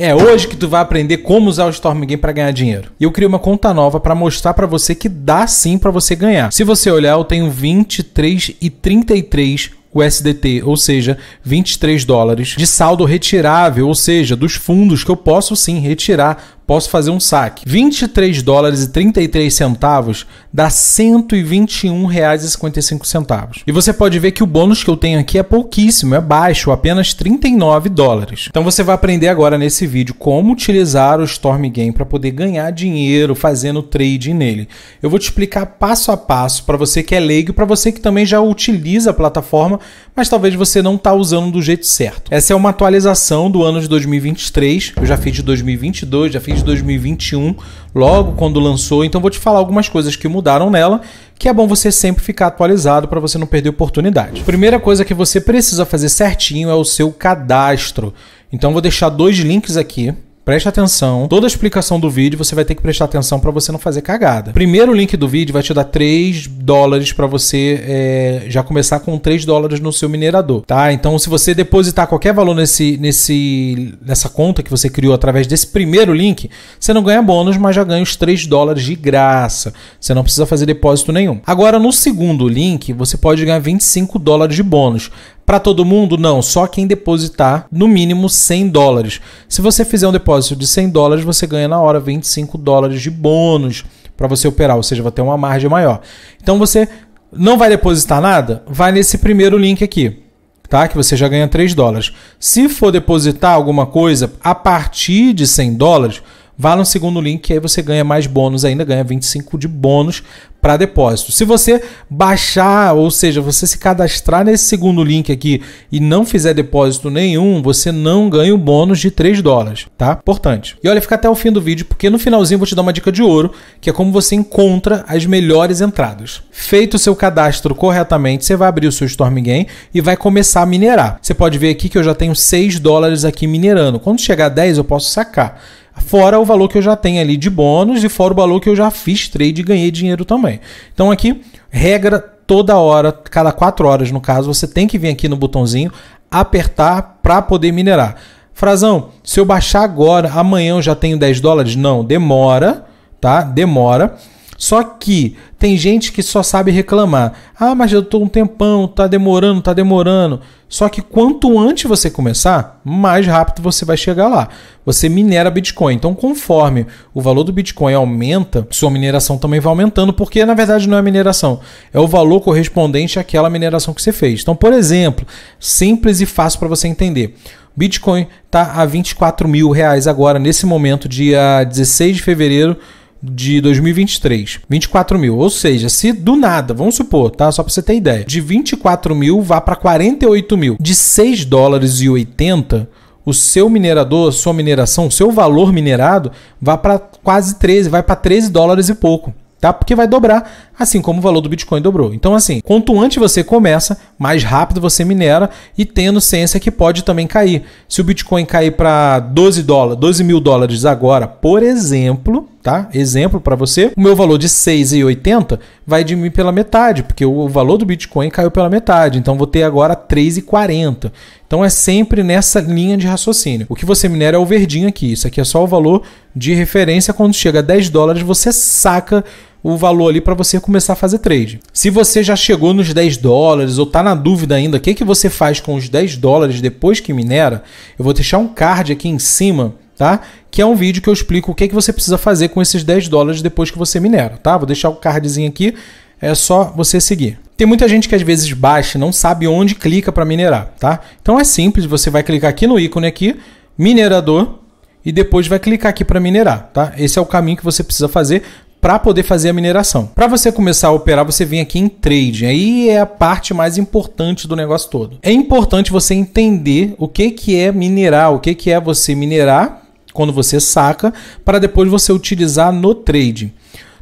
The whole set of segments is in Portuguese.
É hoje que tu vai aprender como usar o Storm Game para ganhar dinheiro. E eu criei uma conta nova para mostrar para você que dá sim para você ganhar. Se você olhar, eu tenho 23 e 33 USDT, ou seja, 23 dólares de saldo retirável, ou seja, dos fundos que eu posso sim retirar posso fazer um saque. 23 dólares e 33 centavos dá 121 reais e 55 centavos. E você pode ver que o bônus que eu tenho aqui é pouquíssimo, é baixo, apenas 39 dólares. Então você vai aprender agora nesse vídeo como utilizar o Storm Game para poder ganhar dinheiro fazendo trading nele. Eu vou te explicar passo a passo para você que é leigo, para você que também já utiliza a plataforma, mas talvez você não está usando do jeito certo. Essa é uma atualização do ano de 2023. Eu já fiz de 2022, já fiz de 2021, logo quando lançou. Então vou te falar algumas coisas que mudaram nela, que é bom você sempre ficar atualizado para você não perder oportunidade. Primeira coisa que você precisa fazer certinho é o seu cadastro. Então vou deixar dois links aqui preste atenção. Toda a explicação do vídeo você vai ter que prestar atenção para você não fazer cagada. Primeiro link do vídeo vai te dar 3 dólares para você é, já começar com 3 dólares no seu minerador, tá? Então, se você depositar qualquer valor nesse, nesse, nessa conta que você criou através desse primeiro link, você não ganha bônus, mas já ganha os 3 dólares de graça. Você não precisa fazer depósito nenhum. Agora, no segundo link, você pode ganhar 25 dólares de bônus. Para todo mundo, não, só quem depositar no mínimo 100 dólares. Se você fizer um depósito de 100 dólares, você ganha na hora 25 dólares de bônus para você operar, ou seja, vai ter uma margem maior. Então você não vai depositar nada? Vai nesse primeiro link aqui tá? Que você já ganha 3 dólares. Se for depositar alguma coisa a partir de 100 dólares, vá no segundo link que aí você ganha mais bônus ainda, ganha 25 de bônus para depósito. Se você baixar, ou seja, você se cadastrar nesse segundo link aqui e não fizer depósito nenhum, você não ganha o bônus de 3 dólares, tá? Importante. E olha, fica até o fim do vídeo, porque no finalzinho eu vou te dar uma dica de ouro, que é como você encontra as melhores entradas. Feito o seu cadastro corretamente, você vai abrir o seu Storm Game e vai começar a minerar. Você pode ver aqui que eu já tenho 6 dólares aqui minerando. Quando chegar a 10, eu posso sacar fora o valor que eu já tenho ali de bônus e fora o valor que eu já fiz trade e ganhei dinheiro também. Então aqui, regra toda hora, cada quatro horas no caso, você tem que vir aqui no botãozinho, apertar para poder minerar. Frazão, se eu baixar agora, amanhã eu já tenho 10 dólares? Não, demora, tá? Demora. Só que tem gente que só sabe reclamar. Ah, mas eu tô um tempão, tá demorando, tá demorando. Só que quanto antes você começar, mais rápido você vai chegar lá. Você minera Bitcoin. Então, conforme o valor do Bitcoin aumenta, sua mineração também vai aumentando, porque na verdade não é mineração, é o valor correspondente àquela mineração que você fez. Então, por exemplo, simples e fácil para você entender. Bitcoin está a 24 mil reais agora, nesse momento, dia 16 de fevereiro de 2023. 24 mil. Ou seja, se do nada, vamos supor, tá? Só para você ter ideia, de 24 mil vá para 48 mil. De 6 dólares e 80, o seu minerador, a sua mineração, o seu valor minerado vá para quase 13, vai para 13 dólares e pouco. Tá? Porque vai dobrar assim como o valor do Bitcoin dobrou. Então, assim, quanto antes você começa, mais rápido você minera e tendo ciência que pode também cair. Se o Bitcoin cair para 12 dólares, 12 mil dólares agora, por exemplo, tá? Exemplo para você, o meu valor de 6,80 vai diminuir pela metade, porque o valor do Bitcoin caiu pela metade. Então, vou ter agora 3,40. Então, é sempre nessa linha de raciocínio. O que você minera é o verdinho aqui. Isso aqui é só o valor de referência. Quando chega a 10 dólares, você saca o valor ali para você começar a fazer trade. Se você já chegou nos 10 dólares ou está na dúvida ainda o que, que você faz com os 10 dólares depois que minera, eu vou deixar um card aqui em cima tá? Que é um vídeo que eu explico o que, que você precisa fazer com esses 10 dólares depois que você minera, tá? Vou deixar o cardzinho aqui, é só você seguir. Tem muita gente que às vezes baixa e não sabe onde clica para minerar, tá? Então é simples, você vai clicar aqui no ícone aqui, minerador, e depois vai clicar aqui para minerar, tá? Esse é o caminho que você precisa fazer para poder fazer a mineração. Para você começar a operar, você vem aqui em trading. Aí é a parte mais importante do negócio todo. É importante você entender o que, que é minerar, o que, que é você minerar quando você saca, para depois você utilizar no trade.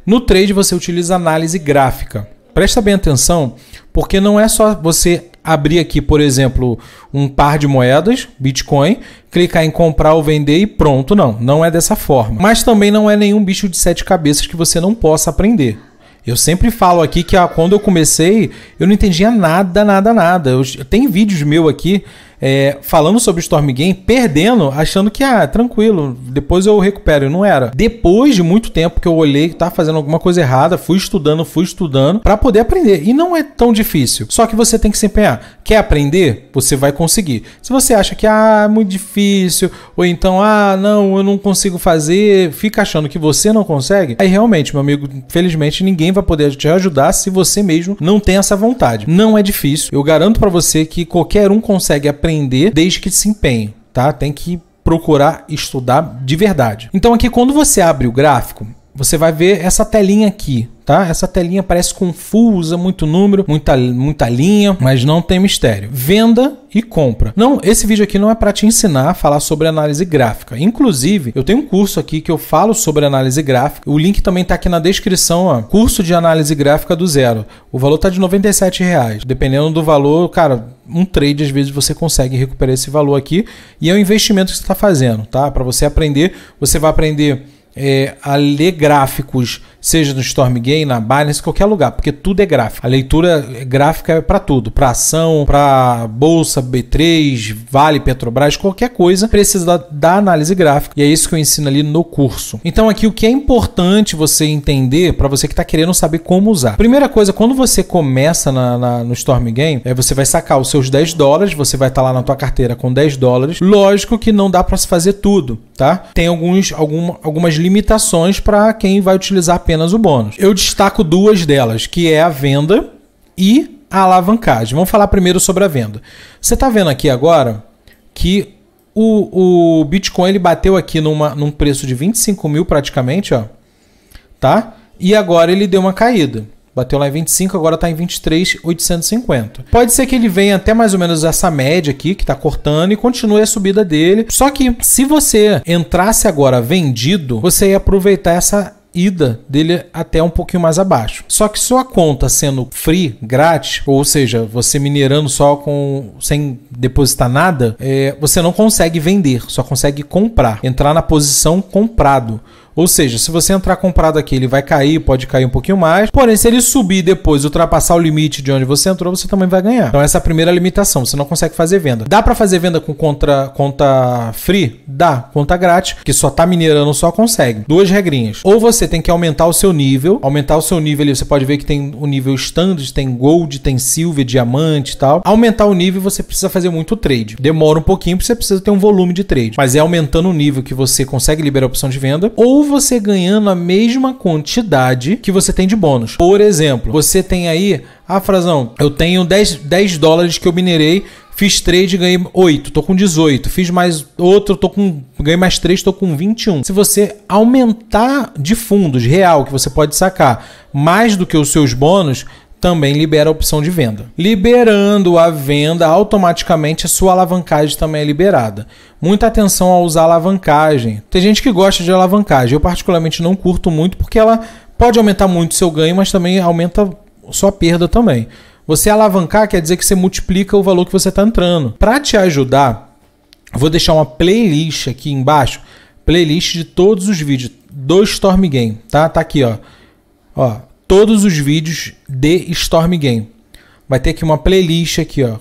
No trade você utiliza análise gráfica. Presta bem atenção, porque não é só você abrir aqui, por exemplo, um par de moedas, Bitcoin, clicar em comprar ou vender e pronto, não, não é dessa forma. Mas também não é nenhum bicho de sete cabeças que você não possa aprender. Eu sempre falo aqui que ah, quando eu comecei, eu não entendia nada, nada, nada. Eu, tem vídeos meu aqui é, falando sobre Storm Game, perdendo, achando que, ah, tranquilo, depois eu recupero. E não era. Depois de muito tempo que eu olhei que tá fazendo alguma coisa errada, fui estudando, fui estudando, para poder aprender. E não é tão difícil. Só que você tem que se empenhar. Ah, quer aprender? Você vai conseguir. Se você acha que, ah, é muito difícil, ou então, ah, não, eu não consigo fazer, fica achando que você não consegue, aí realmente, meu amigo, felizmente ninguém vai poder te ajudar se você mesmo não tem essa vontade. Não é difícil. Eu garanto para você que qualquer um consegue aprender aprender desde que se empenhe, tá? Tem que procurar estudar de verdade. Então aqui quando você abre o gráfico, você vai ver essa telinha aqui, tá? Essa telinha parece confusa, muito número, muita, muita linha, mas não tem mistério. Venda e compra. Não, esse vídeo aqui não é para te ensinar a falar sobre análise gráfica. Inclusive, eu tenho um curso aqui que eu falo sobre análise gráfica. O link também tá aqui na descrição, ó. Curso de análise gráfica do zero. O valor tá de R$ reais. Dependendo do valor, cara, um trade às vezes você consegue recuperar esse valor aqui e é um investimento que você está fazendo, tá? Para você aprender, você vai aprender é, a ler gráficos, seja no Storm Game, na Binance, qualquer lugar, porque tudo é gráfico. A leitura gráfica é para tudo, para ação, para bolsa, B3, Vale, Petrobras, qualquer coisa, precisa da, da, análise gráfica. E é isso que eu ensino ali no curso. Então aqui o que é importante você entender para você que está querendo saber como usar. Primeira coisa, quando você começa na, na, no Storm Game, é, você vai sacar os seus 10 dólares, você vai estar tá lá na tua carteira com 10 dólares. Lógico que não dá para se fazer tudo, tá? Tem alguns algum, algumas limitações para quem vai utilizar apenas o bônus. Eu destaco duas delas, que é a venda e a alavancagem. Vamos falar primeiro sobre a venda. Você está vendo aqui agora que o, o Bitcoin ele bateu aqui numa, num preço de 25 mil praticamente, ó, tá? E agora ele deu uma caída. Bateu lá em 25, agora está em 23,850. Pode ser que ele venha até mais ou menos essa média aqui, que está cortando, e continue a subida dele. Só que se você entrasse agora vendido, você ia aproveitar essa ida dele até um pouquinho mais abaixo. Só que sua conta sendo free, grátis, ou seja, você minerando só com sem depositar nada, é, você não consegue vender, só consegue comprar, entrar na posição comprado. Ou seja, se você entrar comprado aqui, ele vai cair, pode cair um pouquinho mais. Porém, se ele subir depois, ultrapassar o limite de onde você entrou, você também vai ganhar. Então, essa é a primeira limitação. Você não consegue fazer venda. Dá para fazer venda com contra, conta free? Dá. Conta grátis, que só tá minerando, só consegue. Duas regrinhas. Ou você tem que aumentar o seu nível. Aumentar o seu nível ali, você pode ver que tem o nível standard, tem gold, tem silver, diamante e tal. Aumentar o nível, você precisa fazer muito trade. Demora um pouquinho, porque você precisa ter um volume de trade. Mas é aumentando o nível que você consegue liberar a opção de venda. Ou você ganhando a mesma quantidade que você tem de bônus. Por exemplo, você tem aí, ah, Frazão, eu tenho 10, 10 dólares que eu minerei, Fiz trade, ganhei 8, tô com 18. Fiz mais outro, tô com ganhei mais 3, tô com 21. Se você aumentar de fundos real que você pode sacar mais do que os seus bônus, também libera a opção de venda. Liberando a venda, automaticamente a sua alavancagem também é liberada. Muita atenção ao usar alavancagem. Tem gente que gosta de alavancagem, eu particularmente não curto muito porque ela pode aumentar muito seu ganho, mas também aumenta sua perda também. Você alavancar quer dizer que você multiplica o valor que você está entrando. Para te ajudar, vou deixar uma playlist aqui embaixo, playlist de todos os vídeos do Storm Game, tá? Tá aqui, ó. Ó, todos os vídeos de Storm Game. Vai ter aqui uma playlist aqui, ó.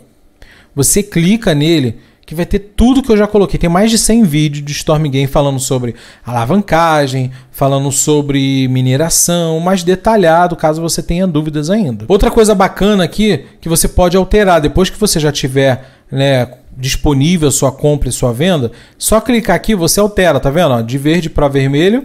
Você clica nele que vai ter tudo que eu já coloquei. Tem mais de 100 vídeos de Storm Game falando sobre alavancagem, falando sobre mineração, mais detalhado, caso você tenha dúvidas ainda. Outra coisa bacana aqui que você pode alterar depois que você já tiver, né, disponível sua compra e sua venda, só clicar aqui você altera, tá vendo? de verde para vermelho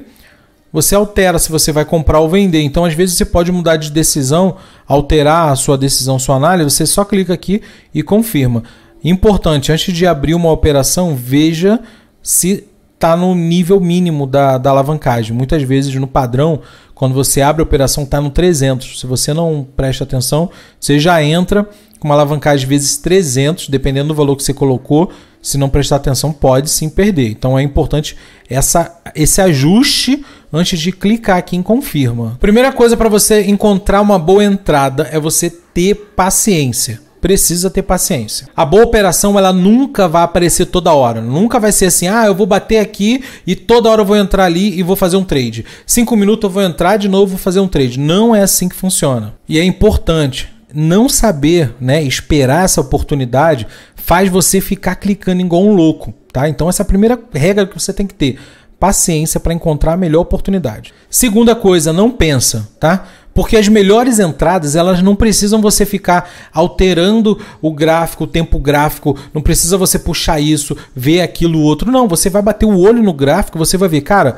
você altera se você vai comprar ou vender. Então, às vezes, você pode mudar de decisão, alterar a sua decisão, sua análise. Você só clica aqui e confirma. Importante, antes de abrir uma operação, veja se está no nível mínimo da, da alavancagem. Muitas vezes, no padrão, quando você abre a operação, está no 300. Se você não presta atenção, você já entra com uma alavancagem vezes 300, dependendo do valor que você colocou se não prestar atenção, pode sim perder. Então é importante essa, esse ajuste antes de clicar aqui em confirma. Primeira coisa para você encontrar uma boa entrada é você ter paciência. Precisa ter paciência. A boa operação ela nunca vai aparecer toda hora. Nunca vai ser assim, ah, eu vou bater aqui e toda hora eu vou entrar ali e vou fazer um trade. Cinco minutos eu vou entrar de novo, vou fazer um trade. Não é assim que funciona. E é importante não saber, né, esperar essa oportunidade faz você ficar clicando igual um louco, tá? Então essa é a primeira regra que você tem que ter, paciência para encontrar a melhor oportunidade. Segunda coisa, não pensa, tá? Porque as melhores entradas, elas não precisam você ficar alterando o gráfico, o tempo gráfico, não precisa você puxar isso, ver aquilo, outro. Não, você vai bater o olho no gráfico, você vai ver, cara,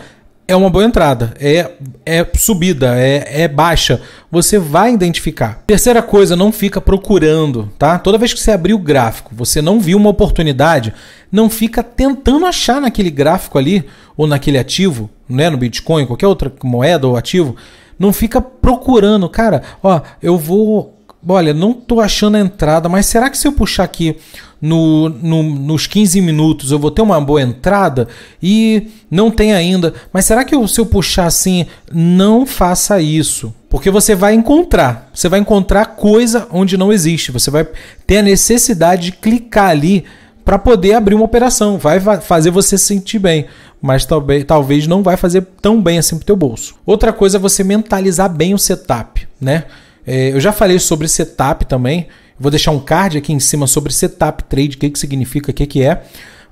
é uma boa entrada, é, é subida, é, é baixa. Você vai identificar. Terceira coisa, não fica procurando, tá? Toda vez que você abrir o gráfico, você não viu uma oportunidade, não fica tentando achar naquele gráfico ali, ou naquele ativo, né? No Bitcoin, qualquer outra moeda ou ativo, não fica procurando, cara, ó, eu vou. Olha, não tô achando a entrada, mas será que se eu puxar aqui no, no, nos 15 minutos eu vou ter uma boa entrada? E não tem ainda. Mas será que eu, se eu puxar assim, não faça isso? Porque você vai encontrar. Você vai encontrar coisa onde não existe. Você vai ter a necessidade de clicar ali para poder abrir uma operação. Vai fazer você se sentir bem, mas talvez, talvez não vai fazer tão bem assim para o teu bolso. Outra coisa é você mentalizar bem o setup, né? É, eu já falei sobre setup também. Vou deixar um card aqui em cima sobre setup trade, o que, que significa, o que, que é.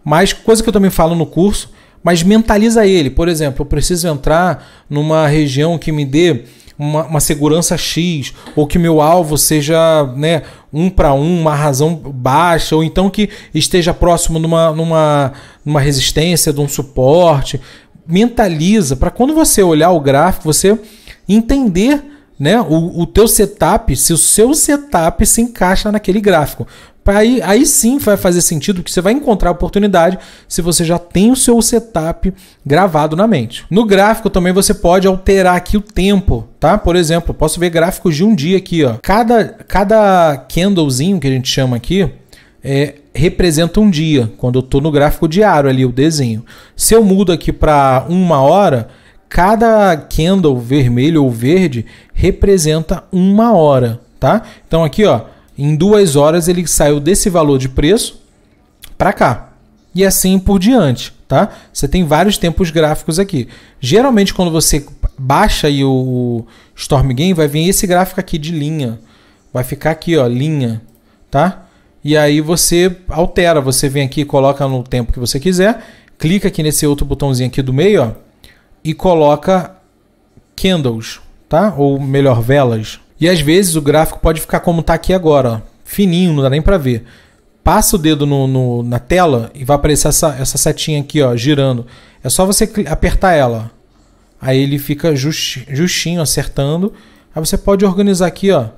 Mas coisa que eu também falo no curso, mas mentaliza ele. Por exemplo, eu preciso entrar numa região que me dê uma, uma segurança X, ou que meu alvo seja né, um para um, uma razão baixa, ou então que esteja próximo numa, numa, numa resistência, de um suporte. Mentaliza para quando você olhar o gráfico, você entender né, o, o teu setup, se o seu setup se encaixa naquele gráfico. Aí, aí sim vai fazer sentido que você vai encontrar oportunidade se você já tem o seu setup gravado na mente. No gráfico também você pode alterar aqui o tempo, tá? Por exemplo, posso ver gráficos de um dia aqui, ó. Cada, cada candlezinho que a gente chama aqui, é, representa um dia, quando eu estou no gráfico diário ali, o desenho. Se eu mudo aqui para uma hora, cada candle vermelho ou verde representa uma hora, tá? Então aqui, ó, em duas horas ele saiu desse valor de preço para cá e assim por diante, tá? Você tem vários tempos gráficos aqui. Geralmente quando você baixa aí o Storm Game vai vir esse gráfico aqui de linha, vai ficar aqui, ó, linha, tá? E aí você altera, você vem aqui, coloca no tempo que você quiser, clica aqui nesse outro botãozinho aqui do meio, ó e coloca candles, tá? Ou melhor, velas. E às vezes o gráfico pode ficar como tá aqui agora, ó, fininho, não dá nem para ver. Passa o dedo no, no, na tela e vai aparecer essa, essa setinha aqui, ó, girando. É só você apertar ela. Aí ele fica justinho, acertando. Aí você pode organizar aqui, ó.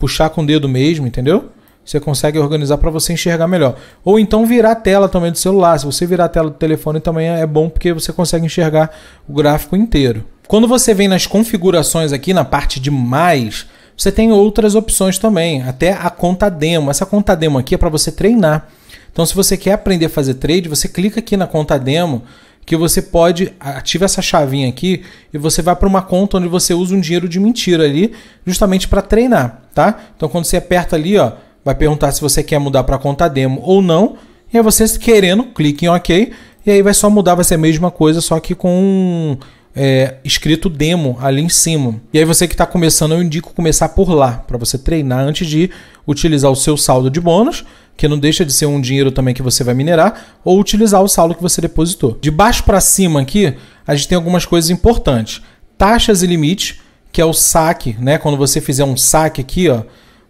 Puxar com o dedo mesmo, entendeu? Você consegue organizar para você enxergar melhor. Ou então virar a tela também do celular. Se você virar a tela do telefone também é bom porque você consegue enxergar o gráfico inteiro. Quando você vem nas configurações aqui, na parte de mais, você tem outras opções também, até a conta demo. Essa conta demo aqui é para você treinar. Então, se você quer aprender a fazer trade, você clica aqui na conta demo que você pode ativa essa chavinha aqui e você vai para uma conta onde você usa um dinheiro de mentira ali, justamente para treinar, tá? Então, quando você aperta ali, ó, vai perguntar se você quer mudar para conta demo ou não. E aí é você querendo, clique em OK. E aí vai só mudar, vai ser a mesma coisa, só que com é, escrito demo ali em cima. E aí você que está começando, eu indico começar por lá, para você treinar antes de utilizar o seu saldo de bônus, que não deixa de ser um dinheiro também que você vai minerar, ou utilizar o saldo que você depositou. De baixo para cima aqui, a gente tem algumas coisas importantes. Taxas e limites, que é o saque, né? Quando você fizer um saque aqui, ó,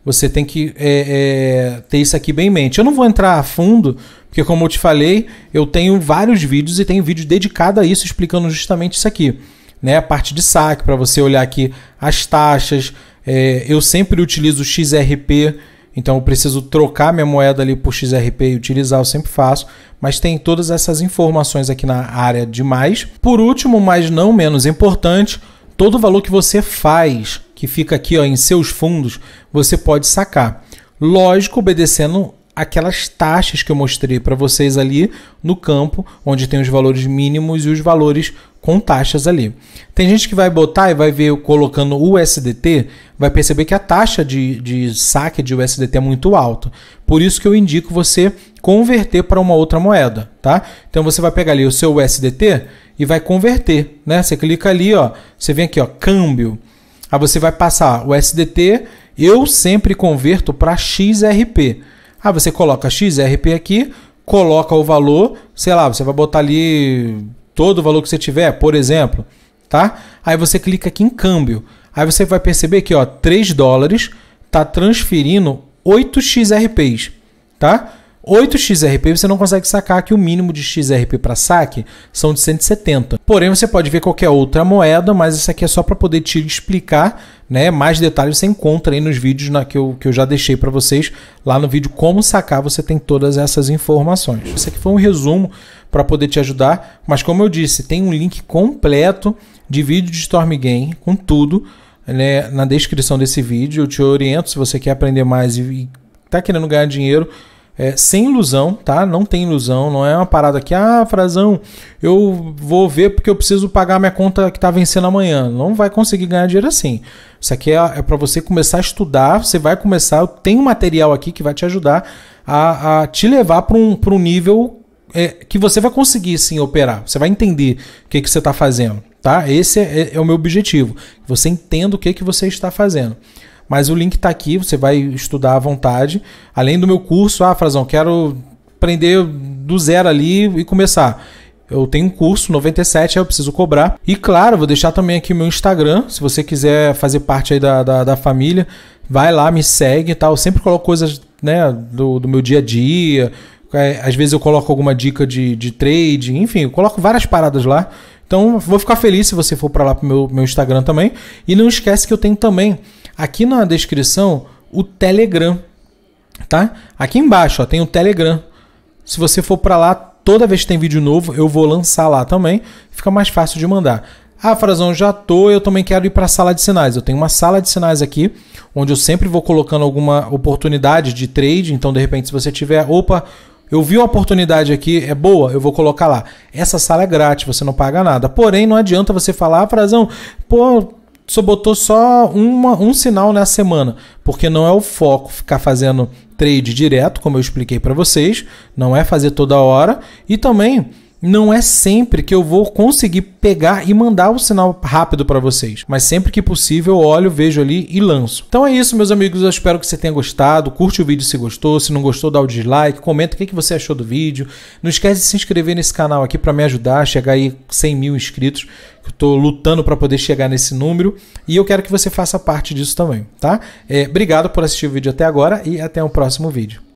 você tem que é, é, ter isso aqui bem em mente. Eu não vou entrar a fundo, porque como eu te falei, eu tenho vários vídeos e tenho vídeo dedicado a isso, explicando justamente isso aqui. Né? A parte de saque, para você olhar aqui as taxas. É, eu sempre utilizo o XRP, então eu preciso trocar minha moeda ali por XRP e utilizar, eu sempre faço. Mas tem todas essas informações aqui na área de mais. Por último, mas não menos importante, todo o valor que você faz que fica aqui ó, em seus fundos, você pode sacar. Lógico, obedecendo aquelas taxas que eu mostrei para vocês ali no campo, onde tem os valores mínimos e os valores com taxas ali. Tem gente que vai botar e vai ver colocando o USDT, vai perceber que a taxa de, de saque de USDT é muito alta. Por isso que eu indico você converter para uma outra moeda, tá? Então você vai pegar ali o seu USDT e vai converter, né? Você clica ali, ó, você vem aqui, ó, câmbio. Aí você vai passar o SDT, eu sempre converto para XRP. Aí você coloca XRP aqui, coloca o valor, sei lá, você vai botar ali todo o valor que você tiver, por exemplo, tá? Aí você clica aqui em câmbio. Aí você vai perceber que, ó, 3 dólares tá transferindo 8 XRPs, tá? 8xRP você não consegue sacar que o mínimo de XRP para saque são de 170. Porém, você pode ver qualquer outra moeda, mas isso aqui é só para poder te explicar, né? Mais detalhes você encontra aí nos vídeos na, que, eu, que eu já deixei para vocês. Lá no vídeo como sacar, você tem todas essas informações. Isso aqui foi um resumo para poder te ajudar, mas como eu disse, tem um link completo de vídeo de Storm Game com tudo. Né, na descrição desse vídeo, eu te oriento se você quer aprender mais e tá querendo ganhar dinheiro, é, sem ilusão, tá? Não tem ilusão, não é uma parada que, ah, Frazão, eu vou ver porque eu preciso pagar minha conta que está vencendo amanhã. Não vai conseguir ganhar dinheiro assim. Isso aqui é, é para você começar a estudar, você vai começar, eu tenho um material aqui que vai te ajudar a, a te levar para um, um nível é, que você vai conseguir sim operar, você vai entender o que, que você está fazendo, tá? Esse é, é, é o meu objetivo, você entenda o que, que você está fazendo. Mas o link está aqui, você vai estudar à vontade. Além do meu curso, ah, Frazão, quero aprender do zero ali e começar. Eu tenho um curso 97, eu preciso cobrar. E claro, vou deixar também aqui o meu Instagram, se você quiser fazer parte aí da, da, da família, vai lá, me segue e tá? tal. Eu sempre coloco coisas né, do, do meu dia a dia. É, às vezes eu coloco alguma dica de, de trade, enfim, eu coloco várias paradas lá. Então vou ficar feliz se você for para lá pro meu, meu Instagram também. E não esquece que eu tenho também aqui na descrição o Telegram, tá? Aqui embaixo ó, tem o Telegram. Se você for para lá, toda vez que tem vídeo novo, eu vou lançar lá também. Fica mais fácil de mandar. Ah, Frazão, já tô, eu também quero ir para a sala de sinais. Eu tenho uma sala de sinais aqui, onde eu sempre vou colocando alguma oportunidade de trade. Então, de repente, se você tiver, opa, eu vi uma oportunidade aqui, é boa, eu vou colocar lá. Essa sala é grátis, você não paga nada. Porém, não adianta você falar, ah, Frazão, pô, só botou só uma, um sinal na semana, porque não é o foco ficar fazendo trade direto, como eu expliquei para vocês, não é fazer toda hora e também não é sempre que eu vou conseguir pegar e mandar o sinal rápido para vocês, mas sempre que possível eu olho, vejo ali e lanço. Então é isso, meus amigos, eu espero que você tenha gostado, curte o vídeo se gostou, se não gostou dá o dislike, comenta o que você achou do vídeo, não esquece de se inscrever nesse canal aqui para me ajudar a chegar aí 100 mil inscritos, eu estou lutando para poder chegar nesse número e eu quero que você faça parte disso também, tá? É, obrigado por assistir o vídeo até agora e até o próximo vídeo.